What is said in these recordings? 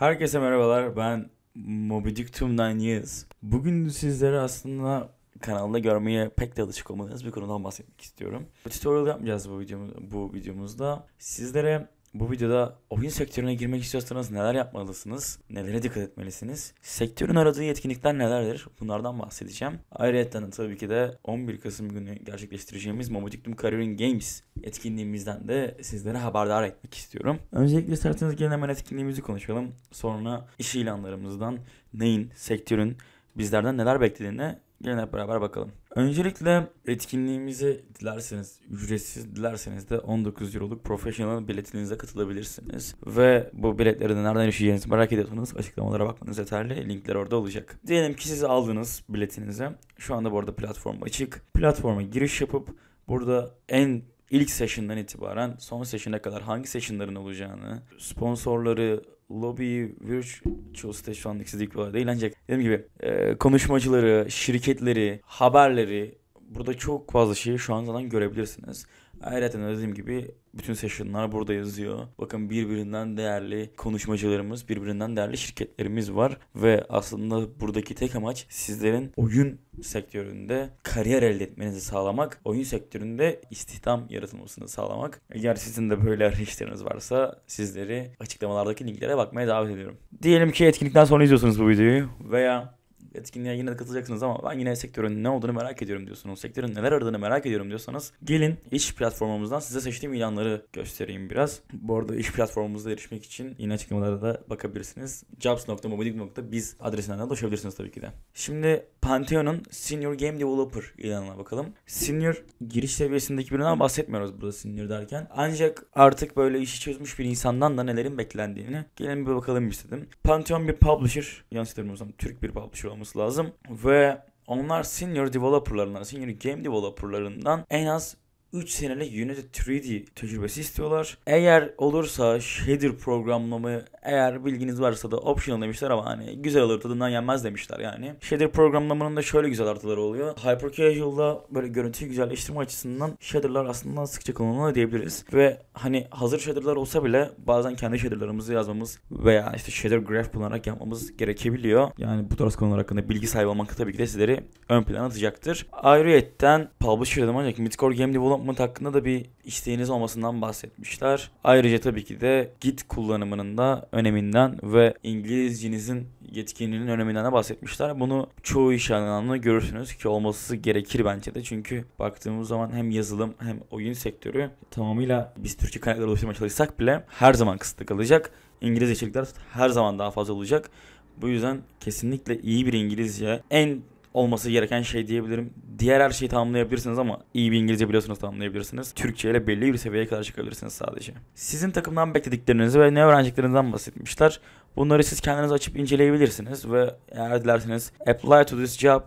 Herkese merhabalar. Ben Mobidic Tüm Years. Bugün sizlere aslında kanalda görmeye pek de alışık olmadığınız bir konudan bahsetmek istiyorum. Tutorial yapmayacağız bu videomuz, bu videomuzda. Sizlere bu videoda oyun sektörüne girmek istiyorsanız neler yapmalısınız, nelere dikkat etmelisiniz, sektörün aradığı yetkinlikler nelerdir bunlardan bahsedeceğim. Ayrıca tabii ki de 11 Kasım günü gerçekleştireceğimiz Momentum Career Games etkinliğimizden de sizlere haberdar etmek istiyorum. Öncelikle isterseniz gelin hemen etkinliğimizi konuşalım. Sonra iş ilanlarımızdan neyin, sektörün, bizlerden neler beklediğine gelin hep beraber bakalım. Öncelikle etkinliğimizi dilerseniz, ücretsiz dilerseniz de 19 Euro'luk profesyonel biletinize katılabilirsiniz. Ve bu biletleri de nereden erişeceğinizi merak ediyorsanız açıklamalara bakmanız yeterli. Linkler orada olacak. Diyelim ki siz aldınız biletinizi. Şu anda bu arada platform açık. Platforma giriş yapıp burada en ilk session'dan itibaren son session'e kadar hangi session'ların olacağını, sponsorları, Lobby, virtual stage şu an ikisi de değil ancak dediğim gibi e, konuşmacıları, şirketleri, haberleri, burada çok fazla şeyi şu an zaten görebilirsiniz. Ayrıca dediğim gibi bütün session'lar burada yazıyor. Bakın birbirinden değerli konuşmacılarımız, birbirinden değerli şirketlerimiz var. Ve aslında buradaki tek amaç sizlerin oyun sektöründe kariyer elde etmenizi sağlamak. Oyun sektöründe istihdam yaratılmasını sağlamak. Eğer sizin de böyle arayışlarınız varsa sizleri açıklamalardaki linklere bakmaya davet ediyorum. Diyelim ki etkinlikten sonra izliyorsunuz bu videoyu veya etkinliğe yine de katılacaksınız ama ben yine sektörün ne olduğunu merak ediyorum diyorsunuz. Sektörün neler aradığını merak ediyorum diyorsanız gelin iş platformumuzdan size seçtiğim ilanları göstereyim biraz. Bu arada iş platformumuzda erişmek için yine açıklamalara da bakabilirsiniz. jobs.mobilik.biz adresinden de ulaşabilirsiniz tabii ki de. Şimdi Pantheon'un Senior Game Developer ilanına bakalım. Senior giriş seviyesindeki birinden bahsetmiyoruz burada senior derken. Ancak artık böyle işi çözmüş bir insandan da nelerin beklendiğini gelin bir bakalım istedim. Pantheon bir publisher, yanlış hatırlamıyorsam Türk bir publisher olması olması lazım ve onlar senior developerlarından, senior game developerlarından en az 3 senelik Unity 3D tecrübesi istiyorlar. Eğer olursa shader programlamayı eğer bilginiz varsa da optional demişler ama hani güzel olur tadından yenmez demişler yani. Shader programlamanın da şöyle güzel artıları oluyor. Hypercasual'da böyle görüntüyü güzelleştirme açısından shaderlar aslında sıkça kullanılıyor diyebiliriz. Ve hani hazır shaderlar olsa bile bazen kendi shaderlarımızı yazmamız veya işte shader graph kullanarak yapmamız gerekebiliyor. Yani bu tarz konular hakkında bilgi sahibi olmak tabii ki de sizleri ön plana atacaktır. Ayrıyetten Publisher ancak Midcore Game Development hakkında da bir isteğiniz olmasından bahsetmişler. Ayrıca tabii ki de Git kullanımının da öneminden ve İngilizcinizin yetkinliğinin öneminden de bahsetmişler. Bunu çoğu iş alanında görürsünüz ki olması gerekir bence de. Çünkü baktığımız zaman hem yazılım hem oyun sektörü tamamıyla biz Türkçe kaynakları oluşturmaya çalışsak bile her zaman kısıtlı kalacak. İngilizce içerikler her zaman daha fazla olacak. Bu yüzden kesinlikle iyi bir İngilizce en olması gereken şey diyebilirim. Diğer her şeyi tamamlayabilirsiniz ama iyi bir İngilizce biliyorsanız tamamlayabilirsiniz. Türkçe ile belli bir seviyeye kadar çıkabilirsiniz sadece. Sizin takımdan beklediklerinizi ve ne öğreneceklerinizden bahsetmişler. Bunları siz kendiniz açıp inceleyebilirsiniz ve eğer dilerseniz apply to this job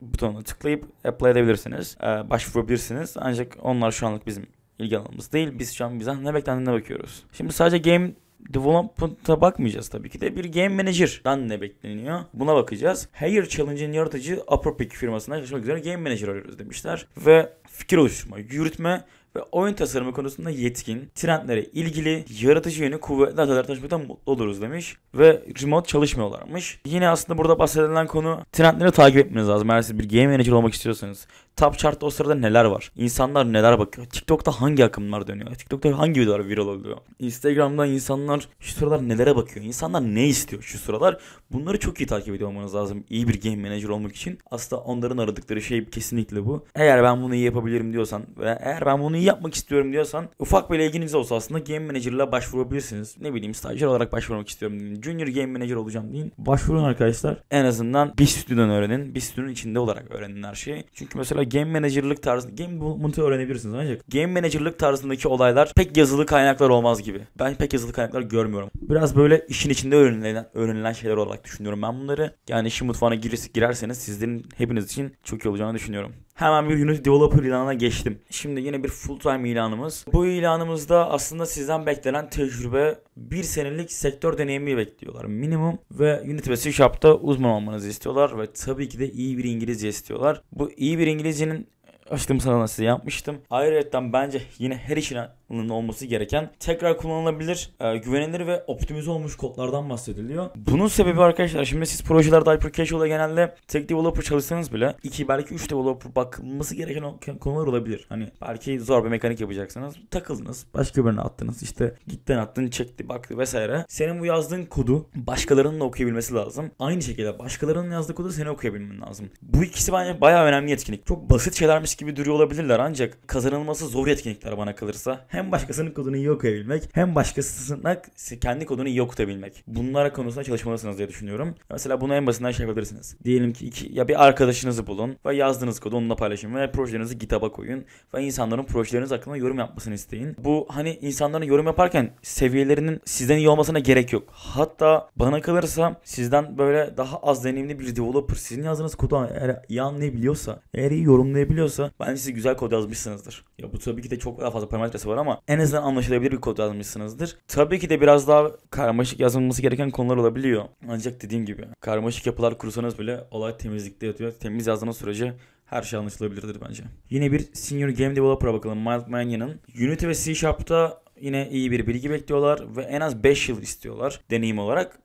butonuna tıklayıp apply edebilirsiniz. Ee, başvurabilirsiniz. Ancak onlar şu anlık bizim ilgi alanımız değil. Biz şu an bize ne beklendiğine bakıyoruz. Şimdi sadece game development'a bakmayacağız tabii ki de. Bir game manager'dan ne bekleniyor? Buna bakacağız. Her Challenge'in yaratıcı Peak firmasından çalışmak üzere game manager arıyoruz demişler. Ve fikir oluşturma, yürütme ve oyun tasarımı konusunda yetkin, trendlere ilgili, yaratıcı yönü kuvvetli adalar tanışmaktan mutlu oluruz demiş. Ve remote çalışmıyorlarmış. Yine aslında burada bahsedilen konu trendleri takip etmeniz lazım. Eğer siz bir game manager olmak istiyorsanız. Top chart'ta o sırada neler var? İnsanlar neler bakıyor? TikTok'ta hangi akımlar dönüyor? TikTok'ta hangi videolar viral oluyor? Instagram'da insanlar şu sıralar nelere bakıyor? İnsanlar ne istiyor şu sıralar? Bunları çok iyi takip ediyor olmanız lazım. İyi bir game manager olmak için. Aslında onların aradıkları şey kesinlikle bu. Eğer ben bunu iyi yapabilirim yapabilirim diyorsan ve eğer ben bunu iyi yapmak istiyorum diyorsan ufak bir ilginiz olsa aslında Game manager ile başvurabilirsiniz. Ne bileyim stajyer olarak başvurmak istiyorum deyin. Junior Game Manager olacağım deyin. Başvurun arkadaşlar. En azından bir stüdyodan öğrenin. Bir stüdyonun içinde olarak öğrenin her şeyi. Çünkü mesela Game Manager'lık tarzı Game Development'ı öğrenebilirsiniz ancak Game Manager'lık tarzındaki olaylar pek yazılı kaynaklar olmaz gibi. Ben pek yazılı kaynaklar görmüyorum. Biraz böyle işin içinde öğrenilen, öğrenilen şeyler olarak düşünüyorum ben bunları. Yani işin mutfağına girerseniz sizlerin hepiniz için çok iyi olacağını düşünüyorum hemen bir Unity Developer ilanına geçtim. Şimdi yine bir full time ilanımız. Bu ilanımızda aslında sizden beklenen tecrübe bir senelik sektör deneyimi bekliyorlar minimum ve Unity ve C Sharp'ta uzman olmanızı istiyorlar ve tabii ki de iyi bir İngilizce istiyorlar. Bu iyi bir İngilizcenin açtım sana nasıl yapmıştım. Ayrıca bence yine her işin olması gereken tekrar kullanılabilir, e, güvenilir ve optimize olmuş kodlardan bahsediliyor. Bunun sebebi arkadaşlar şimdi siz projelerde hyper genelde tek developer çalışsanız bile 2 belki 3 developer bakılması gereken konular olabilir. Hani belki zor bir mekanik yapacaksınız. Takıldınız. Başka birine attınız. işte gitten attın çekti baktı vesaire. Senin bu yazdığın kodu başkalarının da okuyabilmesi lazım. Aynı şekilde başkalarının yazdığı kodu seni okuyabilmen lazım. Bu ikisi bence bayağı önemli yetkinlik. Çok basit şeylermiş gibi duruyor olabilirler ancak kazanılması zor etkinlikler bana kalırsa. Hem başkasının kodunu iyi okuyabilmek hem başkasına kendi kodunu iyi okutabilmek. Bunlara konusunda çalışmalısınız diye düşünüyorum. Mesela bunu en basitinden şey yapabilirsiniz. Diyelim ki iki, ya bir arkadaşınızı bulun ve yazdığınız kodu onunla paylaşın ve projelerinizi GitHub'a koyun ve insanların projeleriniz hakkında yorum yapmasını isteyin. Bu hani insanların yorum yaparken seviyelerinin sizden iyi olmasına gerek yok. Hatta bana kalırsa sizden böyle daha az deneyimli bir developer sizin yazdığınız kodu eğer iyi anlayabiliyorsa, eğer iyi yorumlayabiliyorsa bence siz güzel kod yazmışsınızdır. Ya bu tabii ki de çok daha fazla parametresi var ama en azından anlaşılabilir bir kod yazmışsınızdır. Tabii ki de biraz daha karmaşık yazılması gereken konular olabiliyor. Ancak dediğim gibi karmaşık yapılar kursanız bile olay temizlikte yatıyor. Temiz yazdığınız sürece her şey anlaşılabilirdir bence. Yine bir Senior Game Developer'a bakalım. Miles Mannion'ın. Unity ve C Sharp'ta yine iyi bir bilgi bekliyorlar ve en az 5 yıl istiyorlar deneyim olarak.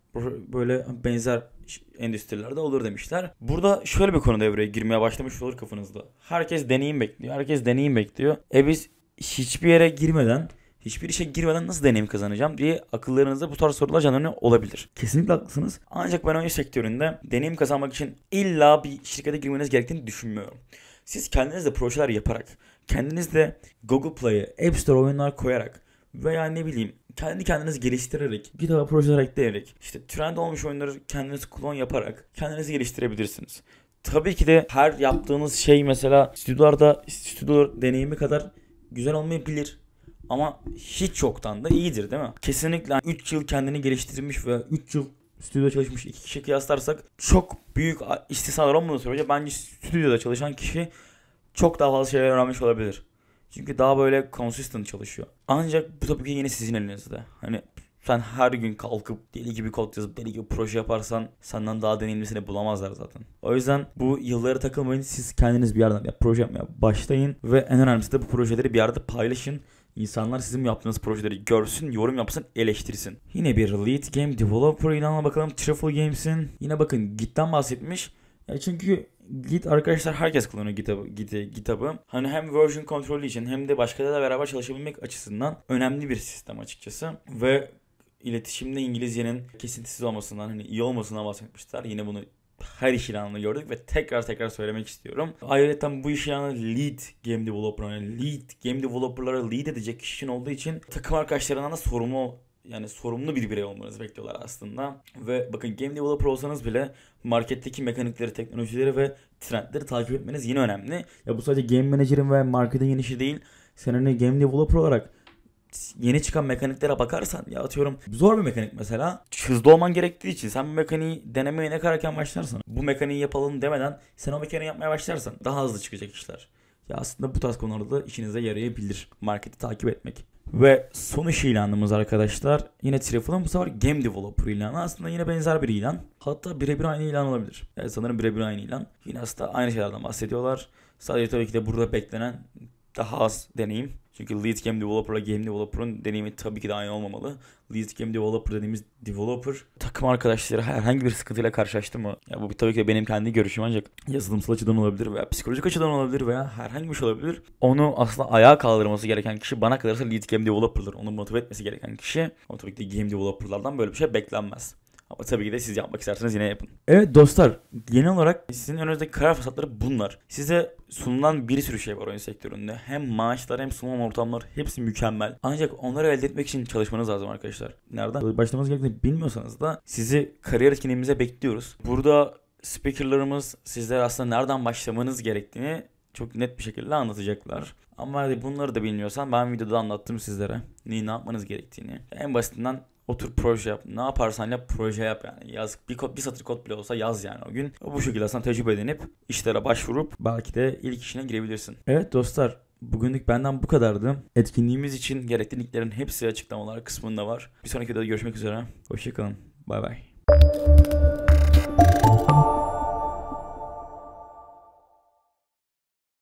Böyle benzer endüstrilerde olur demişler. Burada şöyle bir konu devreye girmeye başlamış olur kafanızda. Herkes deneyim bekliyor. Herkes deneyim bekliyor. E biz hiçbir yere girmeden hiçbir işe girmeden nasıl deneyim kazanacağım diye akıllarınızda bu tarz sorular canlanıyor olabilir. Kesinlikle haklısınız. Ancak ben oyun sektöründe deneyim kazanmak için illa bir şirkete girmeniz gerektiğini düşünmüyorum. Siz kendiniz de projeler yaparak, kendiniz de Google Play'e, App Store oyunlar koyarak veya ne bileyim kendi kendiniz geliştirerek, bir daha proje olarak ekleyerek, işte trend olmuş oyunları kendiniz klon yaparak kendinizi geliştirebilirsiniz. Tabii ki de her yaptığınız şey mesela stüdyolarda stüdyo deneyimi kadar güzel olmayabilir. Ama hiç yoktan da iyidir değil mi? Kesinlikle 3 yıl kendini geliştirmiş ve 3 yıl stüdyoda çalışmış iki kişi kıyaslarsak çok büyük istisnalar olmadığı sürece bence stüdyoda çalışan kişi çok daha fazla şeyler öğrenmiş olabilir. Çünkü daha böyle consistent çalışıyor. Ancak bu tabii ki yine sizin elinizde. Hani sen her gün kalkıp deli gibi kod yazıp deli gibi proje yaparsan senden daha deneyimlisini bulamazlar zaten. O yüzden bu yıllara takılmayın. Siz kendiniz bir yerden ya, proje yapmaya başlayın. Ve en önemlisi de bu projeleri bir yerde paylaşın. İnsanlar sizin yaptığınız projeleri görsün, yorum yapsın, eleştirsin. Yine bir lead game developer ilanına bakalım. Truffle Games'in yine bakın Git'ten bahsetmiş. Ya çünkü Git arkadaşlar herkes kullanıyor GitHub'ı. Git, GitHub'ı. Hani hem version kontrolü için hem de başkalarıyla beraber çalışabilmek açısından önemli bir sistem açıkçası. Ve iletişimde İngilizcenin kesintisiz olmasından hani iyi olmasından bahsetmişler. Yine bunu her iş ilanını gördük ve tekrar tekrar söylemek istiyorum. Ayrıca bu iş ilanı lead game developer yani lead game developer'lara lead edecek kişinin olduğu için takım arkadaşlarından da sorumlu yani sorumlu bir birey olmanızı bekliyorlar aslında. Ve bakın game developer olsanız bile marketteki mekanikleri, teknolojileri ve trendleri takip etmeniz yine önemli. Ya bu sadece game manager'ın ve marketin işi değil. Sen hani game developer olarak yeni çıkan mekaniklere bakarsan ya atıyorum zor bir mekanik mesela hızlı olman gerektiği için sen bu mekaniği denemeye ne kadar erken başlarsan bu mekaniği yapalım demeden sen o mekaniği yapmaya başlarsan daha hızlı çıkacak işler. Ya aslında bu tarz konularda da işinize yarayabilir marketi takip etmek. Ve sonuç ilanımız arkadaşlar yine Trifle'ın bu sefer Game Developer ilanı. Aslında yine benzer bir ilan. Hatta birebir aynı ilan olabilir. Yani sanırım birebir aynı ilan. Yine aslında aynı şeylerden bahsediyorlar. Sadece tabii ki de burada beklenen daha az deneyim çünkü lead game developer'la game developer'ın deneyimi tabii ki de aynı olmamalı. Lead game developer dediğimiz developer takım arkadaşları herhangi bir sıkıntıyla karşılaştı mı? Ya bu tabii ki de benim kendi görüşüm ancak yazılımsal açıdan olabilir veya psikolojik açıdan olabilir veya herhangi bir şey olabilir. Onu aslında ayağa kaldırması gereken kişi bana kalırsa lead game developer'dır. Onu motive etmesi gereken kişi. Ama tabii ki de game developer'lardan böyle bir şey beklenmez. Ama tabii ki de siz yapmak isterseniz yine yapın. Evet dostlar genel olarak sizin önünüzdeki karar fırsatları bunlar. Size sunulan bir sürü şey var oyun sektöründe. Hem maaşlar hem sunum ortamlar hepsi mükemmel. Ancak onları elde etmek için çalışmanız lazım arkadaşlar. Nereden başlamanız gerektiğini bilmiyorsanız da sizi kariyer etkinliğimize bekliyoruz. Burada speakerlarımız sizler aslında nereden başlamanız gerektiğini çok net bir şekilde anlatacaklar. Ama bunları da bilmiyorsan ben videoda anlattım sizlere. Neyi ne yapmanız gerektiğini. En basitinden Otur proje yap. Ne yaparsan yap proje yap yani. Yaz bir, kod, bir satır kod bile olsa yaz yani o gün. Bu şekilde sen tecrübe edinip işlere başvurup belki de ilk işine girebilirsin. Evet dostlar Bugünlük benden bu kadardı. Etkinliğimiz için gerekli linklerin hepsi açıklamalar kısmında var. Bir sonraki videoda görüşmek üzere. Hoşçakalın. Bay bay.